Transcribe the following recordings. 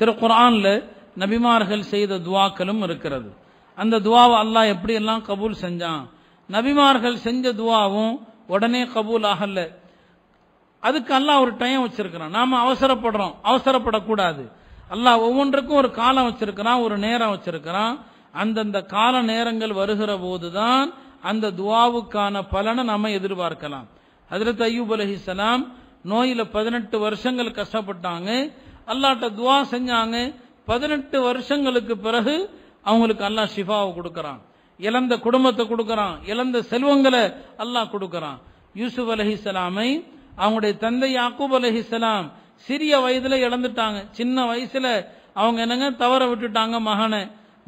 திரு குரான்ல நபிமார்கள் செய்த துவாக்களும் இருக்கிறது அந்த துவாவை அல்லாஹ் எல்லாம் கபூல் செஞ்சான் நபிமார்கள் செஞ்ச துவாவும் உடனே கபூல் ஆகல அதுக்கு அல்லாஹ் ஒரு டைம் வச்சிருக்கிறான் நாம அவசரப்படுறோம் அவசரப்படக்கூடாது அல்லாஹ் ஒவ்வொன்றுக்கும் ஒரு காலம் வச்சிருக்கிறான் ஒரு நேரம் வச்சிருக்கிறான் அந்தந்த கால நேரங்கள் வருகிற போதுதான் அந்த துவாவுக்கான பலனை நாம எதிர்பார்க்கலாம் அதில் ஐயூப் அலஹிசலாம் நோயில பதினெட்டு வருஷங்கள் கஷ்டப்பட்டாங்க அல்லாட்ட துவா செஞ்சாங்க பதினெட்டு வருஷங்களுக்கு பிறகு அவங்களுக்கு அல்லாஹ் ஷிஃபாவை கொடுக்கறான் இழந்த குடும்பத்தை கொடுக்கறான் இழந்த செல்வங்களை அல்லாஹ் கொடுக்கறான் யூசுப் அலஹிசலாமை அவங்களுடைய தந்தை யாக்கூப் அலஹிசலாம் சிறிய வயதுல இழந்துட்டாங்க சின்ன வயசுல அவங்க என்னங்க தவற விட்டுட்டாங்க மகனை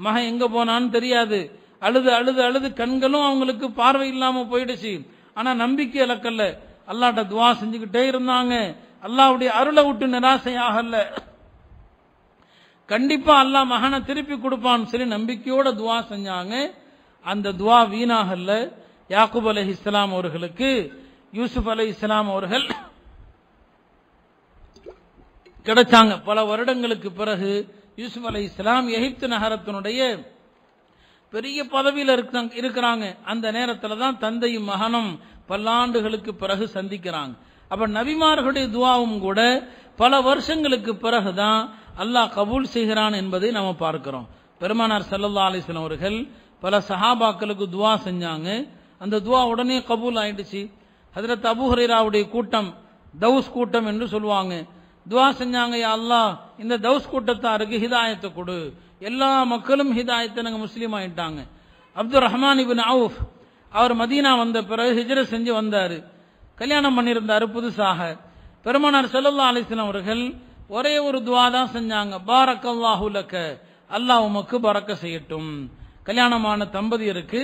மகன் எங்க போனான்னு தெரியாது அழுது அழுது அழுது கண்களும் அவங்களுக்கு பார்வை இல்லாம போயிடுச்சு ஆனா நம்பிக்கை இலக்கல்ல அல்லாட்ட துவா செஞ்சுக்கிட்டே இருந்தாங்க அல்லாவுடைய அருளை விட்டு நிராசையாகல கண்டிப்பா அல்லாஹ் மகனை திருப்பி கொடுப்பான்னு சொல்லி நம்பிக்கையோட துவா செஞ்சாங்க அந்த துவா வீணாகல்ல யாக்குப் அலி இஸ்லாம் அவர்களுக்கு யூசுப் அலி இஸ்லாம் அவர்கள் கிடைச்சாங்க பல வருடங்களுக்கு பிறகு யூசுப் அலி இஸ்லாம் எகிப்து நகரத்தினுடைய பெரிய பதவியில் இருக்கிறாங்க அந்த நேரத்தில் தான் தந்தையும் மகனும் பல்லாண்டுகளுக்கு பிறகு சந்திக்கிறாங்க அப்போ நபிமார்களுடைய துவாவும் கூட பல வருஷங்களுக்கு பிறகுதான் அல்லாஹ் கபூல் செய்கிறான் என்பதை நம்ம பார்க்கிறோம் பெருமானார் சல்லா அலிஸ்லாம் அவர்கள் பல சஹாபாக்களுக்கு துவா செஞ்சாங்க அந்த துவா உடனே கபூல் ஆயிடுச்சு அதில் தபுஹரீராவுடைய கூட்டம் தவுஸ் கூட்டம் என்று சொல்லுவாங்க துவா செஞ்சாங்க அல்லா இந்த தவுஸ் கூட்டத்தாருக்கு ஹிதாயத்தை கொடு எல்லா மக்களும் ஹிதாயத்தை நாங்கள் முஸ்லீம் ஆயிட்டாங்க அப்துல் ரஹ்மான் இபின் அவுஃப் அவர் மதீனா வந்த பிறகு ஹிஜ்ர செஞ்சு வந்தார் கல்யாணம் பண்ணியிருந்தாரு புதுசாக பெருமானார் செல்லல்லா அலிஸ்லாம் அவர்கள் ஒரே ஒரு துவா தான் செஞ்சாங்க பாரக்கல்லாஹுலக்க அல்லா உமக்கு பறக்க செய்யட்டும் கல்யாணமான தம்பதியருக்கு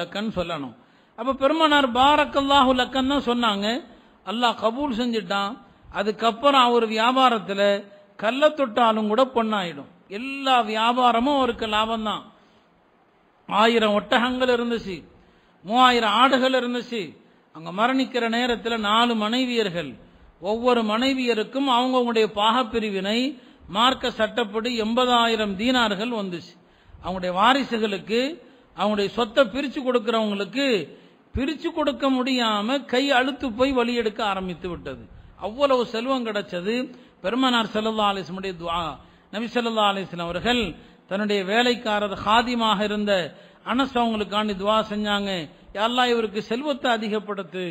லக்கன்னு சொல்லணும் அப்ப பெருமானார் பாரக்கல்லாஹுலக்கன்னு தான் சொன்னாங்க அல்லாஹ் கபூல் செஞ்சுட்டான் அதுக்கப்புறம் அவர் வியாபாரத்தில் கல்லை தொட்டாலும் கூட பொண்ணாயிடும் எல்லா வியாபாரமும் அவருக்கு லாபம் தான் ஆயிரம் ஒட்டகங்கள் இருந்துச்சு மூவாயிரம் ஆடுகள் இருந்துச்சு அங்கே மரணிக்கிற நேரத்தில் நாலு மனைவியர்கள் ஒவ்வொரு மனைவியருக்கும் அவங்கவுங்களுடைய பாகப்பிரிவினை மார்க்க சட்டப்படி எண்பதாயிரம் தீனார்கள் வந்துச்சு அவங்களுடைய வாரிசுகளுக்கு அவங்களுடைய சொத்தை பிரித்து கொடுக்கிறவங்களுக்கு பிரித்து கொடுக்க முடியாம கை அழுத்து போய் வழி எடுக்க ஆரம்பித்து விட்டது அவ்வளவு செல்வம் கிடைச்சது பெருமனார் செல்லா அலிஸ்லமுடைய துவா நபி செல்லா அலிஸ்லாம் அவர்கள் தன்னுடைய வேலைக்காரர் ஹாதிமாக இருந்த அனஸ் அவங்களுக்கான துவா செஞ்சாங்க எல்லாம் இவருக்கு செல்வத்தை அதிகப்படுத்து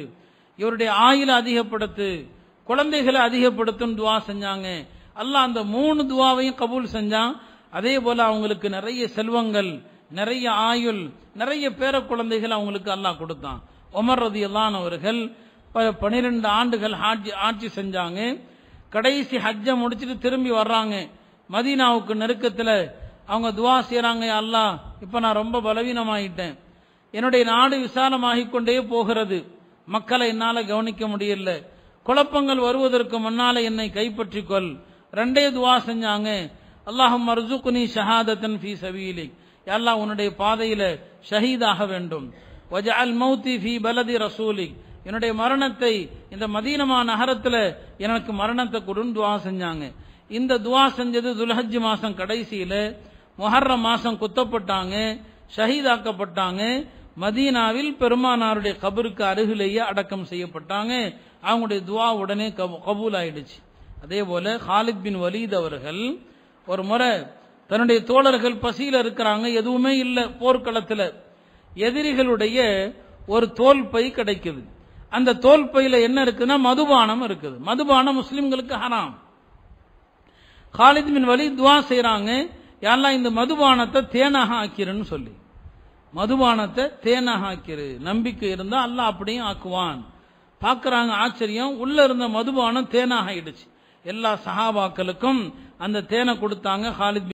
இவருடைய ஆயுளை அதிகப்படுத்து குழந்தைகளை அதிகப்படுத்துன்னு துவா செஞ்சாங்க எல்லாம் அந்த மூணு துவாவையும் கபூல் செஞ்சான் அதே போல அவங்களுக்கு நிறைய செல்வங்கள் நிறைய ஆயுள் நிறைய பேர குழந்தைகள் அவங்களுக்கு அல்லாஹ் கொடுத்தான் ஒமர் ரதி அவர்கள் பனிரெண்டு ஆண்டுகள் ஆட்சி ஆட்சி செஞ்சாங்க கடைசி ஹஜ்ஜை முடிச்சுட்டு திரும்பி வர்றாங்க மதீனாவுக்கு நெருக்கத்தில் அவங்க துவா செய்கிறாங்க அல்லா இப்போ நான் ரொம்ப பலவீனமாயிட்டேன் என்னுடைய நாடு விசாலமாகி கொண்டே போகிறது மக்களை என்னால் கவனிக்க முடியல குழப்பங்கள் வருவதற்கு முன்னால் என்னை கைப்பற்றிக் கொள் ரெண்டே துவா செஞ்சாங்க அல்லாஹும் மர்சுக்குனி ஷஹாதத்தன் ஃபி சபீலி அல்லா உன்னுடைய பாதையில் ஷஹீதாக வேண்டும் வஜால் அல் மௌத்தி ஃபி பலதி ரசூலிக் என்னுடைய மரணத்தை இந்த மதீனமா நகரத்தில் எனக்கு மரணத்தை கொடுன்னு துவா செஞ்சாங்க இந்த துவா செஞ்சது துல்ஹஜ் மாதம் கடைசியில் முஹர்ர மாசம் குத்தப்பட்டாங்க ஷஹீதாக்கப்பட்டாங்க மதீனாவில் பெருமானாருடைய கபருக்கு அருகிலேயே அடக்கம் செய்யப்பட்டாங்க அவங்களுடைய துவா உடனே கபூல் ஆயிடுச்சு அதே போல ஹாலித் பின் வலீத் அவர்கள் ஒரு முறை தன்னுடைய தோழர்கள் பசியில் இருக்கிறாங்க எதுவுமே இல்லை போர்க்களத்தில் எதிரிகளுடைய ஒரு தோல் பை கிடைக்குது அந்த தோல் பையில என்ன இருக்குன்னா மதுபானம் இருக்குது மதுபானம் முஸ்லிம்களுக்கு ஹராம் ஹாலித் பின் வலி துவா செய்யறாங்க யாரெல்லாம் இந்த மதுபானத்தை தேனாக ஆக்கிறன்னு சொல்லி மதுபானத்தை தேனாக ஆக்கிரு நம்பிக்கை இருந்தால் அல்ல அப்படியும் ஆக்குவான் பார்க்குறாங்க ஆச்சரியம் உள்ள இருந்த மதுபானம் தேனாக ஆயிடுச்சு எல்லா சகாபாக்களுக்கும் அந்த தேனை கொடுத்தாங்க ஹாலித்